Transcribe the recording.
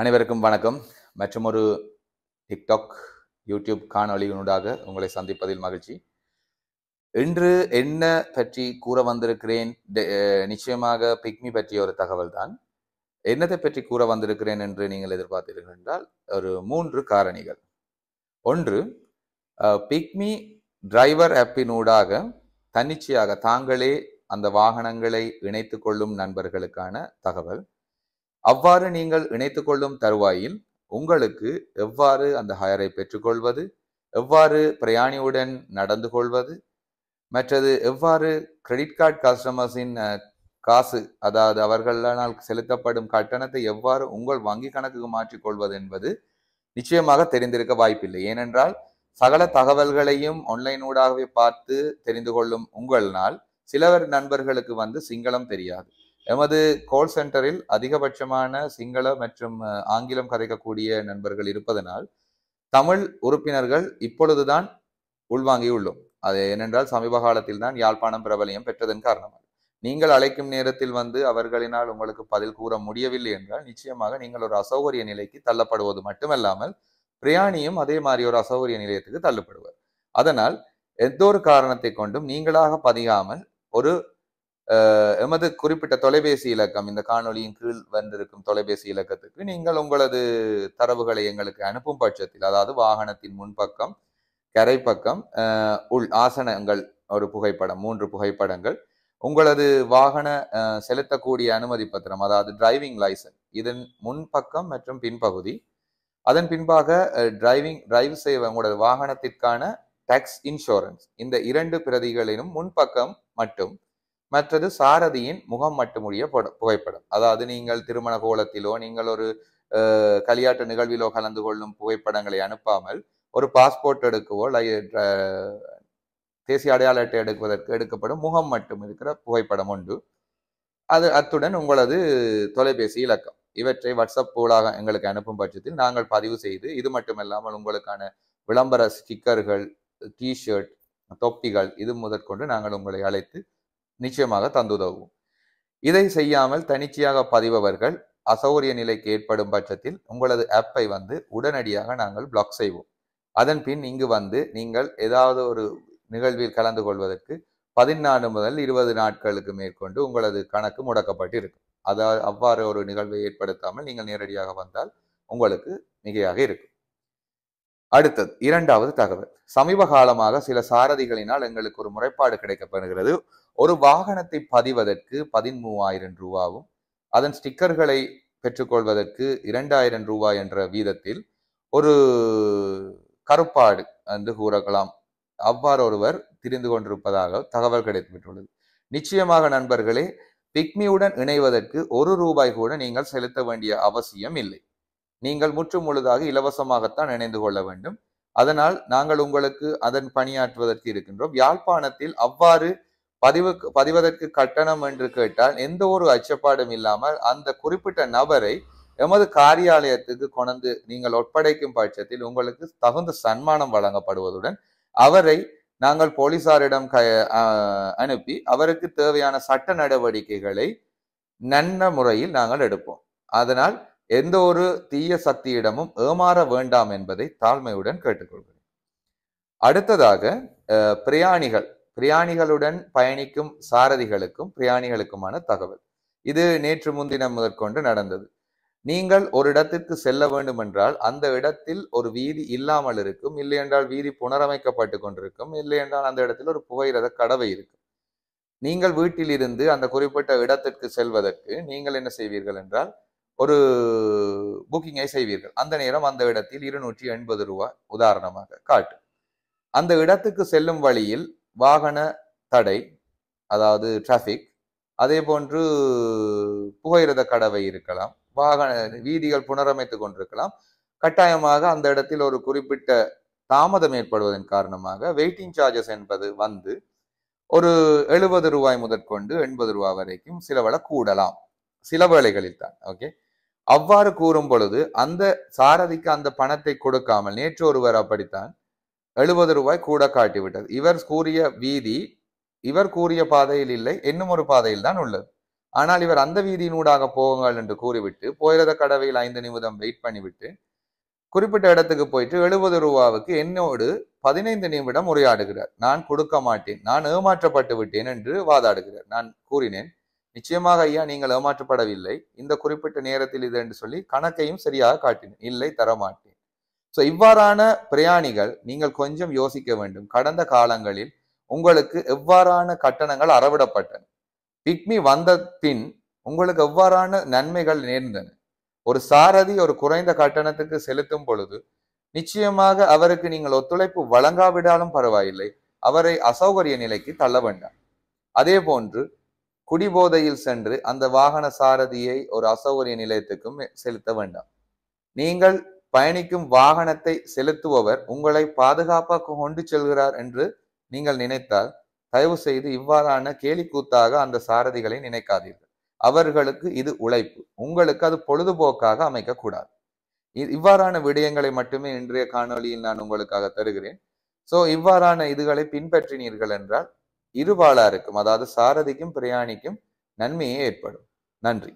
அனைவருக்கும் வணக்கம் மற்றும் ஒரு டிக்டாக் யூடியூப் காணொலியினூடாக உங்களை சந்திப்பதில் மகிழ்ச்சி இன்று என்ன பற்றி கூற வந்திருக்கிறேன் நிச்சயமாக பிக்மி பற்றிய ஒரு தகவல் தான் என்னதை பற்றி கூற வந்திருக்கிறேன் என்று நீங்கள் எதிர்பார்த்தீர்கள் என்றால் ஒரு மூன்று காரணிகள் ஒன்று பிக்மி டிரைவர் ஆப்பினூடாக தன்னிச்சையாக தாங்களே அந்த வாகனங்களை இணைத்து கொள்ளும் நண்பர்களுக்கான தகவல் அவ்வாறு நீங்கள் இணைத்து கொள்ளும் தருவாயில் உங்களுக்கு எவ்வாறு அந்த ஹயரை பெற்றுக்கொள்வது எவ்வாறு பிரயாணியுடன் நடந்து கொள்வது மற்றது எவ்வாறு கிரெடிட் கார்டு கஸ்டமர்ஸின் காசு அதாவது அவர்களால் செலுத்தப்படும் கட்டணத்தை எவ்வாறு உங்கள் வங்கி கணக்குக்கு மாற்றிக்கொள்வது என்பது நிச்சயமாக தெரிந்திருக்க வாய்ப்பில்லை ஏனென்றால் சகல தகவல்களையும் ஆன்லைன் ஊடாகவே பார்த்து தெரிந்து கொள்ளும் உங்களால் சிலவர் நண்பர்களுக்கு வந்து சிங்களம் தெரியாது எமது கோல் சென்டரில் அதிகபட்சமான சிங்கள மற்றும் ஆங்கிலம் கதைக்கக்கூடிய நண்பர்கள் இருப்பதனால் தமிழ் உறுப்பினர்கள் இப்பொழுதுதான் உள்வாங்கியுள்ளோம் அது ஏனென்றால் சமீப காலத்தில் தான் யாழ்ப்பாணம் பிரபலியம் பெற்றதன் காரணமாக நீங்கள் அழைக்கும் நேரத்தில் வந்து அவர்களினால் உங்களுக்கு பதில் கூற முடியவில்லை என்றால் நிச்சயமாக நீங்கள் ஒரு அசௌகரிய நிலைக்கு தள்ளப்படுவது மட்டுமல்லாமல் பிரயாணியும் அதே மாதிரி ஒரு அசௌகரிய நிலையத்துக்கு தள்ளப்படுவார் அதனால் எந்த ஒரு காரணத்தை கொண்டும் நீங்களாக பதியாமல் ஒரு எமது குறிப்பிட்ட தொலைபேசி இலக்கம் இந்த காணொலியின் கீழ் வந்திருக்கும் தொலைபேசி இலக்கத்துக்கு நீங்கள் உங்களது தரவுகளை எங்களுக்கு அனுப்பும் பட்சத்தில் அதாவது வாகனத்தின் முன்பக்கம் கரைப்பக்கம் உள் ஆசனங்கள் ஒரு புகைப்படம் மூன்று புகைப்படங்கள் உங்களது வாகன செலுத்தக்கூடிய அனுமதி பத்திரம் அதாவது டிரைவிங் லைசன்ஸ் இதன் முன்பக்கம் மற்றும் பின்பகுதி அதன் பின்பாக டிரைவிங் டிரைவ் செய்வ உங்களது வாகனத்திற்கான டேக்ஸ் இன்சூரன்ஸ் இந்த இரண்டு பிரதிகளிலும் முன்பக்கம் மட்டும் மற்றது சாரதியின் முகம் மட்டுமுடைய புகைப்படம் அதாவது நீங்கள் திருமண கோலத்திலோ நீங்கள் ஒரு கலியாட்டு நிகழ்விலோ கலந்து கொள்ளும் புகைப்படங்களை அனுப்பாமல் ஒரு பாஸ்போர்ட் எடுக்கவோ தேசிய அடையாள அட்டை எடுப்பதற்கு எடுக்கப்படும் முகம் மட்டும் இருக்கிற புகைப்படம் உண்டு அது அத்துடன் உங்களது தொலைபேசி இலக்கம் இவற்றை வாட்ஸ்அப் போலாக எங்களுக்கு அனுப்பும் பட்சத்தில் நாங்கள் பதிவு செய்து இது மட்டுமல்லாமல் உங்களுக்கான விளம்பர ஸ்டிக்கர்கள் டிஷர்ட் தொப்பிகள் இது முதற்கொண்டு நாங்கள் உங்களை அழைத்து நிச்சயமாக தந்துதவும் இதை செய்யாமல் தனிச்சையாக பதிபவர்கள் அசௌரிய நிலைக்கு ஏற்படும் பட்சத்தில் உங்களது ஆப்பை வந்து உடனடியாக நாங்கள் பிளாக் செய்வோம் அதன் பின் இங்கு வந்து நீங்கள் ஏதாவது ஒரு நிகழ்வில் கலந்து கொள்வதற்கு பதினாலு முதல் இருபது நாட்களுக்கு மேற்கொண்டு உங்களது கணக்கு முடக்கப்பட்டு இருக்கும் அதாவது அவ்வாறு ஒரு நிகழ்வை ஏற்படுத்தாமல் நீங்கள் நேரடியாக வந்தால் உங்களுக்கு மிகையாக இருக்கும் அடுத்தது இரண்டாவது தகவல் சமீப காலமாக சில சாரதிகளினால் எங்களுக்கு ஒரு முறைப்பாடு கிடைக்கப்படுகிறது ஒரு வாகனத்தை பதிவதற்கு பதிமூவாயிரம் ரூபாவும் அதன் ஸ்டிக்கர்களை பெற்றுக்கொள்வதற்கு இரண்டாயிரம் ரூபாய் என்ற வீதத்தில் ஒரு கருப்பாடு என்று கூறலாம் அவ்வாறு ஒருவர் தெரிந்து கொண்டிருப்பதாக தகவல் கிடைத்துவிட்டுள்ளது நிச்சயமாக நண்பர்களே பிக்மியுடன் இணைவதற்கு ஒரு ரூபாய் கூட நீங்கள் செலுத்த வேண்டிய அவசியம் இல்லை நீங்கள் முற்று முழுதாக இலவசமாகத்தான் இணைந்து கொள்ள வேண்டும் அதனால் நாங்கள் உங்களுக்கு அதன் பணியாற்றுவதற்கு இருக்கின்றோம் யாழ்ப்பாணத்தில் அவ்வாறு பதிவு பதிவதற்கு கட்டணம் என்று கேட்டால் எந்த ஒரு அச்சப்பாடும் இல்லாமல் அந்த குறிப்பிட்ட நபரை எமது காரியாலயத்துக்கு கொண்டு நீங்கள் ஒப்படைக்கும் பட்சத்தில் உங்களுக்கு தகுந்த சன்மானம் வழங்கப்படுவதுடன் அவரை நாங்கள் போலீசாரிடம் க அனுப்பி அவருக்கு தேவையான சட்ட நடவடிக்கைகளை நன்ன முறையில் நாங்கள் எடுப்போம் அதனால் எந்த ஒரு தீய சக்தியிடமும் ஏமாற வேண்டாம் என்பதை தாழ்மையுடன் கேட்டுக்கொள்கிறேன் அடுத்ததாக பிரயாணிகள் பிரயாணிகளுடன் பயணிக்கும் சாரதிகளுக்கும் பிரயாணிகளுக்குமான தகவல் இது நேற்று முன்தினம் முதற்கொண்டு நடந்தது நீங்கள் ஒரு இடத்திற்கு செல்ல வேண்டும் என்றால் அந்த இடத்தில் ஒரு வீதி இல்லாமல் இருக்கும் இல்லை என்றால் வீதி புனரமைக்கப்பட்டு கொண்டிருக்கும் இல்லை என்றால் அந்த இடத்தில் ஒரு புகையிரத கடவை இருக்கும் நீங்கள் வீட்டில் இருந்து அந்த குறிப்பிட்ட இடத்திற்கு செல்வதற்கு நீங்கள் என்ன செய்வீர்கள் என்றால் ஒரு புக்கிங்கை செய்வீர்கள் அந்த நேரம் அந்த இடத்தில் இருநூற்றி எண்பது ரூபாய் உதாரணமாக காட்டு அந்த இடத்துக்கு செல்லும் வழியில் வாகன தடை அதாவது டிராஃபிக் அதே போன்று புகையிரத கடவை இருக்கலாம் வாகன வீதிகள் புனரமைத்து கொண்டிருக்கலாம் கட்டாயமாக அந்த இடத்தில் ஒரு குறிப்பிட்ட தாமதம் ஏற்படுவதன் காரணமாக வெயிட்டிங் சார்ஜஸ் என்பது வந்து ஒரு எழுபது ரூபாய் முதற்கொண்டு எண்பது ரூபாய் வரைக்கும் சில கூடலாம் சில வேளைகளில் தான் ஓகே அவ்வாறு கூறும் பொழுது அந்த சாரதிக்கு அந்த பணத்தை கொடுக்காமல் நேற்று ஒருவர் அப்படித்தான் எழுபது ரூபாய் கூட காட்டிவிட்டது இவர் கூறிய வீதி இவர் கூறிய பாதையில் இல்லை இன்னும் ஒரு பாதையில் தான் உள்ளது ஆனால் இவர் அந்த வீதியினூடாக போகுங்கள் என்று கூறிவிட்டு போயிரத கடவையில் ஐந்து நிமிடம் வெயிட் பண்ணிவிட்டு குறிப்பிட்ட இடத்துக்கு போயிட்டு எழுபது ரூபாவுக்கு என்னோடு பதினைந்து நிமிடம் உரையாடுகிறார் நான் கொடுக்க மாட்டேன் நான் ஏமாற்றப்பட்டு விட்டேன் என்று வாதாடுகிறார் நான் கூறினேன் நிச்சயமாக ஐயா நீங்கள் ஏமாற்றப்படவில்லை இந்த குறிப்பிட்ட நேரத்தில் இது என்று சொல்லி கணக்கையும் சரியாக காட்டினேன் இல்லை தரமாட்டேன் ஸோ இவ்வாறான பிரயாணிகள் நீங்கள் கொஞ்சம் யோசிக்க வேண்டும் கடந்த காலங்களில் உங்களுக்கு எவ்வாறான கட்டணங்கள் அறவிடப்பட்டன பிக்மி வந்த பின் உங்களுக்கு எவ்வாறான நன்மைகள் நேர்ந்தன ஒரு சாரதி ஒரு குறைந்த கட்டணத்துக்கு செலுத்தும் பொழுது நிச்சயமாக அவருக்கு நீங்கள் ஒத்துழைப்பு வழங்காவிடாலும் பரவாயில்லை அவரை அசௌகரிய நிலைக்கு தள்ள வேண்டாம் அதே போன்று குடிபோதையில் சென்று அந்த வாகன சாரதியை ஒரு அசௌகரிய நிலையத்துக்கும் செலுத்த வேண்டாம் நீங்கள் பயணிக்கும் வாகனத்தை செலுத்துபவர் உங்களை பாதுகாப்பாக கொண்டு செல்கிறார் என்று நீங்கள் நினைத்தால் தயவு செய்து இவ்வாறான கேலிக்கூத்தாக அந்த சாரதிகளை நினைக்காதீர்கள் அவர்களுக்கு இது உழைப்பு உங்களுக்கு அது பொழுதுபோக்காக அமைக்கக்கூடாது இவ்வாறான விடயங்களை மட்டுமே இன்றைய காணொலியில் நான் உங்களுக்காக தருகிறேன் சோ இவ்வாறான இதுகளை பின்பற்றினீர்கள் என்றால் இருபாலா இருக்கும் அதாவது சாரதிக்கும் பிரயாணிக்கும் நன்மையே ஏற்படும் நன்றி